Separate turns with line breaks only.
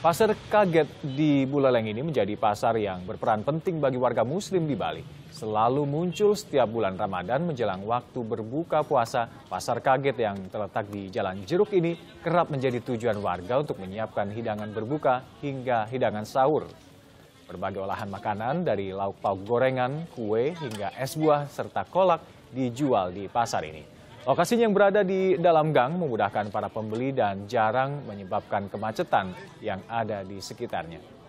Pasar kaget di Buleleng ini menjadi pasar yang berperan penting bagi warga muslim di Bali. Selalu muncul setiap bulan Ramadan menjelang waktu berbuka puasa, pasar kaget yang terletak di Jalan Jeruk ini kerap menjadi tujuan warga untuk menyiapkan hidangan berbuka hingga hidangan sahur. Berbagai olahan makanan dari lauk pauk gorengan, kue hingga es buah serta kolak dijual di pasar ini. Lokasinya yang berada di dalam gang memudahkan para pembeli dan jarang menyebabkan kemacetan yang ada di sekitarnya.